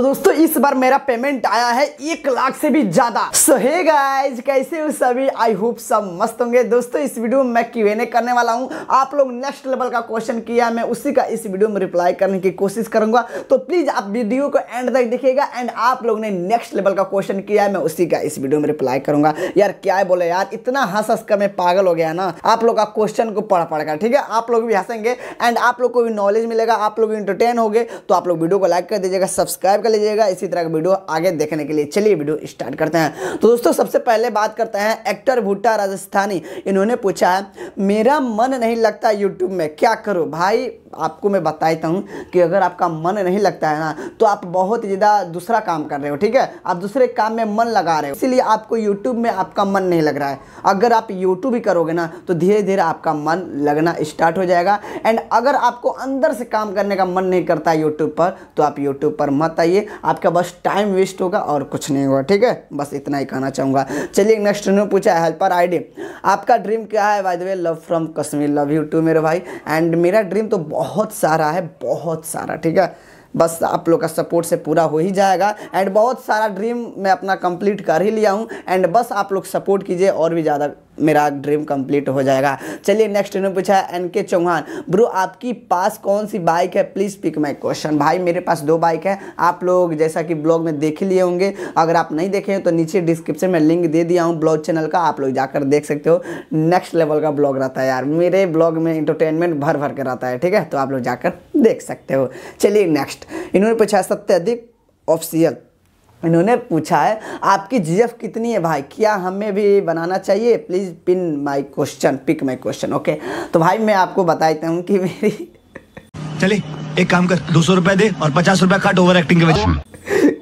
तो दोस्तों इस बार मेरा पेमेंट आया है एक लाख से भी ज्यादा सो हे गाइज कैसे हो सभी आई होप सब मस्त होंगे दोस्तों इस वीडियो में मैं क्यूएनए करने वाला हूं आप लोग नेक्स्ट लेवल का क्वेश्चन किया मैं उसी का इस वीडियो में रिप्लाई करने की कोशिश करूंगा तो प्लीज आप वीडियो को एंड तक देखिएगा एंड आप लोग ने नेक्स्ट लेवल का क्वेश्चन किया मैं उसी का इस वीडियो में रिप्लाई करूंगा यार क्या बोले यार इतना हंस हंस कर मैं पागल हो गया ना आप लोग का क्वेश्चन को पढ़ पड़ेगा ठीक है आप लोग भी हंसेंगे एंड आप लोग को भी नॉलेज मिलेगा आप लोग इंटरटेन हो तो आप लोग वीडियो को लाइक कर दीजिएगा सब्सक्राइब कर लीजिएगा इसी तरह का वीडियो आगे देखने के लिए चलिए वीडियो स्टार्ट करते हैं तो दोस्तों सबसे पहले बात करते हैं एक्टर भुट्टा राजस्थानी इन्होंने पूछा है मेरा मन नहीं लगता यूट्यूब में क्या करो भाई आपको मैं बताता हूँ कि अगर आपका मन नहीं लगता है ना तो आप बहुत ज़्यादा दूसरा काम कर रहे हो ठीक है आप दूसरे काम में मन लगा रहे हो इसीलिए आपको यूट्यूब में आपका मन नहीं लग रहा है अगर आप यूट्यूब ही करोगे ना तो धीरे धीरे आपका मन लगना स्टार्ट हो जाएगा एंड अगर आपको अंदर से काम करने का मन नहीं करता यूट्यूब पर तो आप यूट्यूब पर मत आइए लिए आपका बस टाइम वेस्ट होगा और कुछ नहीं होगा ठीक है बस इतना ही कहना चाहूँगा चलिए नेक्स्ट उन्होंने पूछा है हेल्पर आईडी आपका ड्रीम क्या है by the way love from Kashmir love you too मेरे भाई एंड मेरा ड्रीम तो बहुत सारा है बहुत सारा ठीक है बस आप लोग का सपोर्ट से पूरा हो ही जाएगा एंड बहुत सारा ड्रीम मैं अपना कंप्लीट कर ही लिया हूँ एंड बस आप लोग सपोर्ट कीजिए और भी ज़्यादा मेरा ड्रीम कंप्लीट हो जाएगा चलिए नेक्स्ट इन्होंने पूछा एन के चौहान ब्रो आपकी पास कौन सी बाइक है प्लीज़ पिक माई क्वेश्चन भाई मेरे पास दो बाइक है आप लोग जैसा कि ब्लॉग में देख लिए होंगे अगर आप नहीं देखे तो नीचे डिस्क्रिप्शन में लिंक दे दिया हूँ ब्लॉग चैनल का आप लोग जाकर देख सकते हो नेक्स्ट लेवल का ब्लॉग रहता है यार मेरे ब्लॉग में इंटरटेनमेंट भर भर के रहता है ठीक है तो आप लोग जाकर देख सकते हो चलिए नेक्स्ट इन्होंने पूछा सत्यधिक ऑफिशियल इन्होंने पूछा है आपकी जीएफ कितनी है भाई क्या हमें भी बनाना चाहिए please pin my question pick my question okay तो भाई मैं आपको बता देता हूँ कि मेरी चले एक काम कर दो सौ रुपये दे और पचास रुपये कट ओवर एक्टिंग के वजह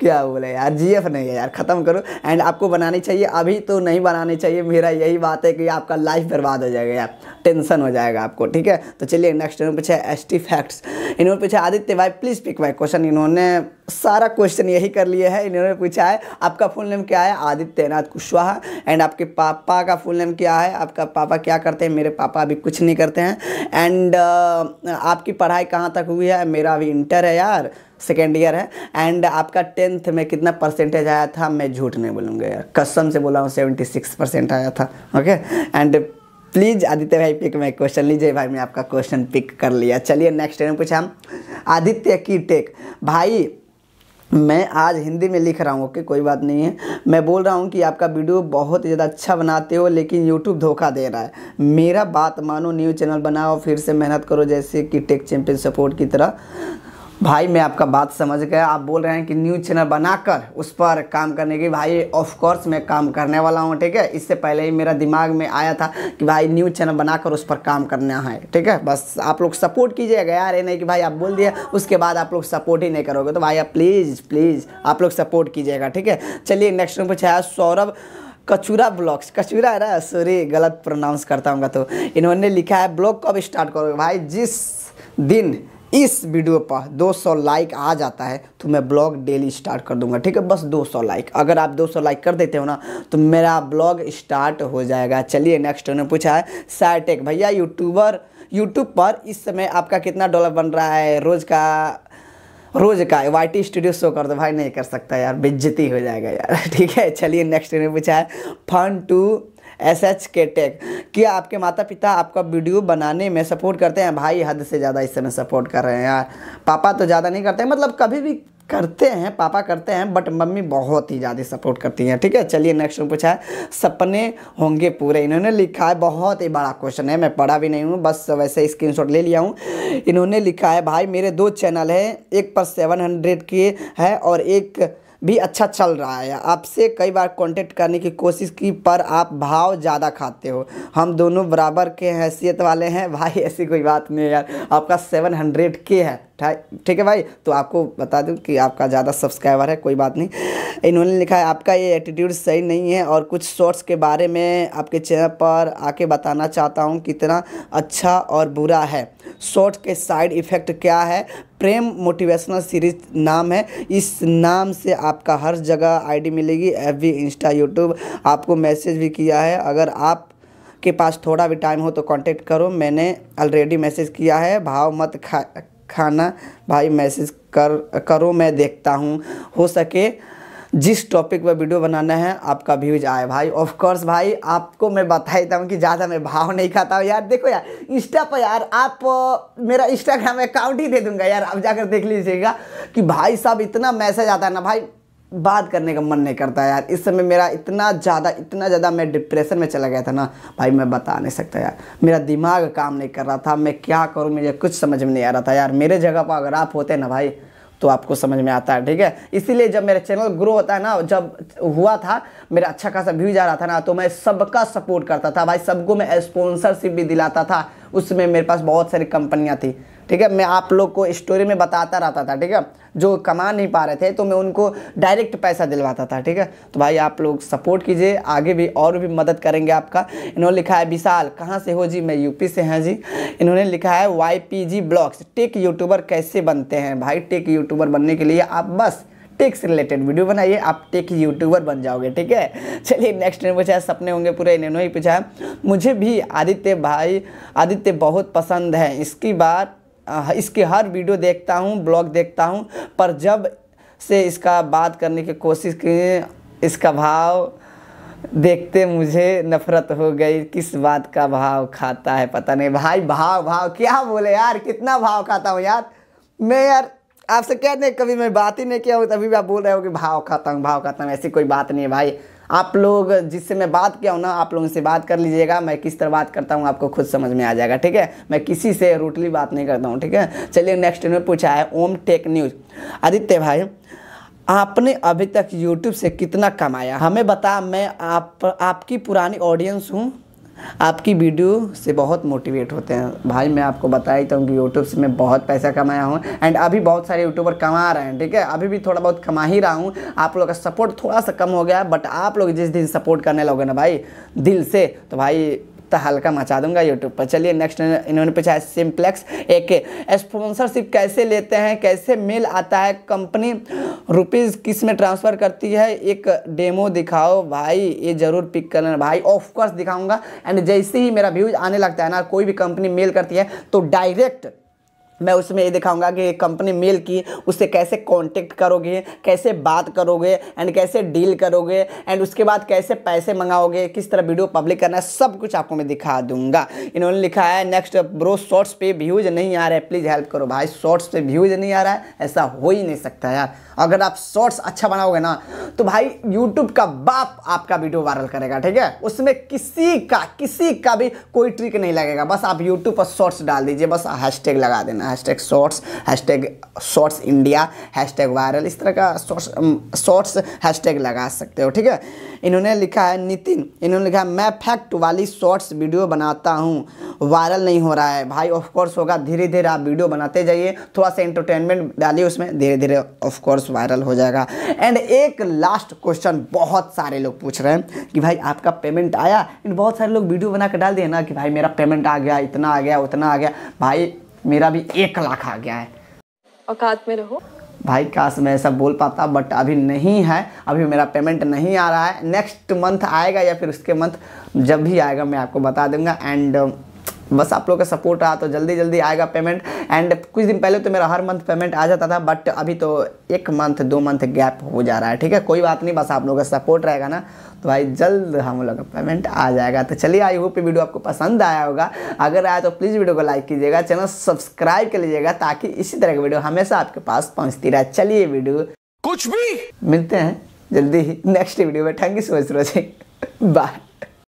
क्या बोले यार जीएफ नहीं है यार ख़त्म करो एंड आपको बनानी चाहिए अभी तो नहीं बनानी चाहिए मेरा यही बात है कि आपका लाइफ बर्बाद हो जाएगा यार टेंशन हो जाएगा आपको ठीक है तो चलिए नेक्स्ट इन्होंने पूछा एस टी फैक्ट्स इन्होंने पूछा आदित्य भाई प्लीज़ पिक माई क्वेश्चन इन्होंने सारा क्वेश्चन यही कर लिए है इन्होंने पूछा है आपका फुल नेम क्या है आदित्यनाथ कुशवाहा एंड आपके पापा का फुल नेम क्या है आपका पापा क्या करते हैं मेरे पापा अभी कुछ नहीं करते हैं एंड uh, आपकी पढ़ाई कहाँ तक हुई है मेरा अभी इंटर है यार सेकेंड ईयर है एंड आपका टेंथ में कितना परसेंटेज आया था मैं झूठ नहीं बोलूँगा यार कसम से बोला हूँ सेवेंटी सिक्स परसेंट आया था ओके एंड प्लीज़ आदित्य भाई पिक में क्वेश्चन लीजिए भाई मैं आपका क्वेश्चन पिक कर लिया चलिए नेक्स्ट टाइम पूछा हम आदित्य की टेक भाई मैं आज हिंदी में लिख रहा हूँ ओके कोई बात नहीं है मैं बोल रहा हूँ कि आपका वीडियो बहुत ज़्यादा अच्छा बनाते हो लेकिन यूट्यूब धोखा दे रहा है मेरा बात मानो न्यूज़ चैनल बनाओ फिर से मेहनत करो जैसे कि टेक चैम्पियन सपोर्ट की तरह भाई मैं आपका बात समझ गया आप बोल रहे हैं कि न्यूज़ चैनल बनाकर उस पर काम करने की भाई ऑफ कोर्स मैं काम करने वाला हूँ ठीक है इससे पहले ही मेरा दिमाग में आया था कि भाई न्यूज़ चैनल बनाकर उस पर काम करना है ठीक है बस आप लोग सपोर्ट कीजिएगा यार ये नहीं कि भाई आप बोल दिया उसके बाद आप लोग सपोर्ट ही नहीं करोगे तो भाई आप प्लीज़ प्लीज़ आप लोग सपोर्ट कीजिएगा ठीक है चलिए next number Chhaya Saurabh Kachura blogs Kachura ना सॉरी गलत प्रोनाउंस करता हूँ तो इन्होंने लिखा है ब्लॉग कब स्टार्ट करोगे भाई जिस दिन इस वीडियो पर 200 लाइक आ जाता है तो मैं ब्लॉग डेली स्टार्ट कर दूंगा ठीक है बस 200 लाइक अगर आप 200 लाइक कर देते हो ना तो मेरा ब्लॉग स्टार्ट हो जाएगा चलिए नेक्स्ट उन्होंने पूछा है सैटेक भैया यूट्यूबर यूट्यूब पर इस समय आपका कितना डॉलर बन रहा है रोज़ का रोज का वाई टी स्टूडियो शो कर दो भाई नहीं कर सकता यार बेज्जती हो जाएगा यार ठीक है चलिए नेक्स्ट उन्होंने पूछा है fun to S H K tech कि आपके माता पिता आपका वीडियो बनाने में सपोर्ट करते हैं भाई हद से ज़्यादा इस समय सपोर्ट कर रहे हैं यार पापा तो ज़्यादा नहीं करते मतलब कभी भी करते हैं पापा करते हैं बट मम्मी बहुत ही ज़्यादा सपोर्ट करती हैं ठीक है चलिए नेक्स्ट पूछा है सपने होंगे पूरे इन्होंने लिखा है बहुत ही बड़ा क्वेश्चन है मैं पढ़ा भी नहीं हूँ बस वैसे स्क्रीनशॉट ले लिया हूँ इन्होंने लिखा है भाई मेरे दो चैनल हैं एक पर सेवन हंड्रेड के है और एक भी अच्छा चल रहा है आपसे कई बार कांटेक्ट करने की कोशिश की पर आप भाव ज़्यादा खाते हो हम दोनों बराबर के हैसियत वाले हैं भाई ऐसी कोई बात नहीं है यार आपका सेवन हंड्रेड के है ठीक है भाई तो आपको बता दूं कि आपका ज़्यादा सब्सक्राइबर है कोई बात नहीं इन्होंने लिखा है आपका ये एटीट्यूड सही नहीं है और कुछ शॉर्ट्स के बारे में आपके चैनल पर आके बताना चाहता हूँ कितना अच्छा और बुरा है शॉर्ट के साइड इफ़ेक्ट क्या है प्रेम मोटिवेशनल सीरीज नाम है इस नाम से आपका हर जगह आईडी मिलेगी एफ इंस्टा यूट्यूब आपको मैसेज भी किया है अगर आप के पास थोड़ा भी टाइम हो तो कांटेक्ट करो मैंने ऑलरेडी मैसेज किया है भाव मत खा खाना भाई मैसेज कर करो मैं देखता हूँ हो सके जिस टॉपिक पर वीडियो बनाना है आपका व्यूज आए भाई ऑफ कोर्स भाई आपको मैं बता देता हूँ कि ज़्यादा मैं भाव नहीं खाता हूँ यार देखो यार इंस्टा पर यार आप मेरा इंस्टाग्राम अकाउंट ही दे दूंगा यार आप जाकर देख लीजिएगा कि भाई साहब इतना मैसेज आता है ना भाई बात करने का मन नहीं करता यार इस समय मेरा इतना ज़्यादा इतना ज़्यादा मैं डिप्रेशन में चला गया था ना भाई मैं बता नहीं सकता यार मेरा दिमाग काम नहीं कर रहा था मैं क्या करूँ मुझे कुछ समझ में नहीं आ रहा था यार मेरे जगह पर अगर आप होते ना भाई तो आपको समझ में आता है ठीक है इसीलिए जब मेरा चैनल ग्रो होता है ना जब हुआ था मेरा अच्छा खासा व्यू जा रहा था ना तो मैं सबका सपोर्ट करता था भाई सबको मैं स्पॉन्सरशिप भी दिलाता था उसमें मेरे पास बहुत सारी कंपनियाँ थी ठीक है मैं आप लोग को स्टोरी में बताता रहता था ठीक है जो कमा नहीं पा रहे थे तो मैं उनको डायरेक्ट पैसा दिलवाता था ठीक है तो भाई आप लोग सपोर्ट कीजिए आगे भी और भी मदद करेंगे आपका इन्होंने लिखा है विशाल कहाँ से हो जी मैं यूपी से हैं जी इन्होंने लिखा है Y P G blogs tech YouTuber कैसे बनते हैं भाई टेक यूट्यूबर बनने के लिए आप बस टेक से रिलेटेड वीडियो बनाइए आप टेक यूट्यूबर बन जाओगे ठीक है चलिए नेक्स्ट ने पूछा सपने होंगे पूरे इन्होंने ही पूछा मुझे भी आदित्य भाई आदित्य बहुत पसंद है इसकी बात इसके हर वीडियो देखता हूँ ब्लॉग देखता हूँ पर जब से इसका बात करने की कोशिश की इसका भाव देखते मुझे नफरत हो गई किस बात का भाव खाता है पता नहीं भाई भाव भाव क्या बोले यार कितना भाव खाता हूँ यार मैं यार आपसे कह दें कभी मैं बात ही नहीं किया हूँ तभी भी आप बोल रहे हो कि भाव खाता हूँ भाव खाता हूँ ऐसी कोई बात नहीं है भाई आप लोग जिससे मैं बात किया हूँ ना आप लोगों से बात कर लीजिएगा मैं किस तरह बात करता हूँ आपको खुद समझ में आ जाएगा ठीक है मैं किसी से रूटली बात नहीं करता हूँ ठीक है चलिए नेक्स्ट में पूछा है ओम टेक न्यूज आदित्य भाई आपने अभी तक YouTube से कितना कमाया हमें बता मैं आप आपकी पुरानी ऑडियंस हूँ आपकी वीडियो से बहुत मोटिवेट होते हैं भाई मैं आपको बता ही तो हूँ कि यूट्यूब से मैं बहुत पैसा कमाया हूँ एंड अभी बहुत सारे यूट्यूबर कमा रहे हैं ठीक है अभी भी थोड़ा बहुत कमा ही रहा हूँ आप लोग का सपोर्ट थोड़ा सा कम हो गया बट आप लोग जिस दिन सपोर्ट करने लगे ना भाई दिल से तो भाई तो हल्का मचा दूंगा यूट्यूब पर चलिए नेक्स्ट इन्होंने पूछा है सिम्प्लेक्स एक स्पॉन्सरशिप कैसे लेते हैं कैसे मेल आता है कंपनी रुपीज़ किस में ट्रांसफ़र करती है एक डेमो दिखाओ भाई ये ज़रूर पिक लेना भाई ऑफकोर्स दिखाऊंगा एंड जैसे ही मेरा व्यूज आने लगता है ना कोई भी कंपनी मेल करती है तो डायरेक्ट मैं उसमें ये दिखाऊंगा कि कंपनी मेल की उससे कैसे कांटेक्ट करोगे कैसे बात करोगे एंड कैसे डील करोगे एंड उसके बाद कैसे पैसे मंगाओगे किस तरह वीडियो पब्लिक करना है सब कुछ आपको मैं दिखा दूंगा इन्होंने लिखा है नेक्स्ट ब्रो शॉर्ट्स पे व्यूज नहीं आ रहा है प्लीज़ हेल्प करो भाई शॉर्ट्स पे व्यूज नहीं आ रहा है ऐसा हो ही नहीं सकता यार अगर आप शॉर्ट्स अच्छा बनाओगे ना तो भाई यूट्यूब का बाप आपका वीडियो वायरल करेगा ठीक है उसमें किसी का किसी का भी कोई ट्रिक नहीं लगेगा बस आप यूट्यूब पर शॉर्ट्स डाल दीजिए बस हैशटैग लगा देना hash tag shorts hash tag shorts India hash tag viral इस तरह का शॉर्ट्स हैश टैग लगा सकते हो ठीक है इन्होंने लिखा है नितिन इन्होंने लिखा है मैं फैक्ट वाली शॉर्ट्स वीडियो बनाता हूँ वायरल नहीं हो रहा है भाई ऑफकोर्स होगा धीरे धीरे आप वीडियो बनाते जाइए थोड़ा सा इंटरटेनमेंट डालिए उसमें धीरे धीरे ऑफकोर्स वायरल हो जाएगा एंड एक लास्ट क्वेश्चन बहुत सारे लोग पूछ रहे हैं कि भाई आपका पेमेंट आया एंड बहुत सारे लोग वीडियो बना कर डाल दिए ना कि भाई मेरा पेमेंट आ गया इतना आ गया उतना आ गया भाई मेरा भी एक लाख आ गया है औकात में रहो भाई काश मैं ऐसा बोल पाता बट अभी नहीं है अभी मेरा पेमेंट नहीं आ रहा है नेक्स्ट मंथ आएगा या फिर उसके मंथ जब भी आएगा मैं आपको बता दूंगा एंड बस आप लोग का सपोर्ट रहा तो जल्दी जल्दी आएगा पेमेंट एंड कुछ दिन पहले तो मेरा हर मंथ पेमेंट आ जाता था बट अभी तो एक मंथ दो मंथ गैप हो जा रहा है ठीक है कोई बात नहीं बस आप लोग का सपोर्ट रहेगा ना तो भाई जल्द हम लोग का पेमेंट आ जाएगा तो चलिए आई होप ये वीडियो आपको पसंद आया होगा अगर आया तो प्लीज़ वीडियो को लाइक कीजिएगा चैनल सब्सक्राइब कर लीजिएगा ताकि इसी तरह की वीडियो हमेशा आपके पास पहुँचती रहे चलिए वीडियो कुछ भी मिलते हैं जल्दी ही नेक्स्ट वीडियो में thank you so much Rosy bye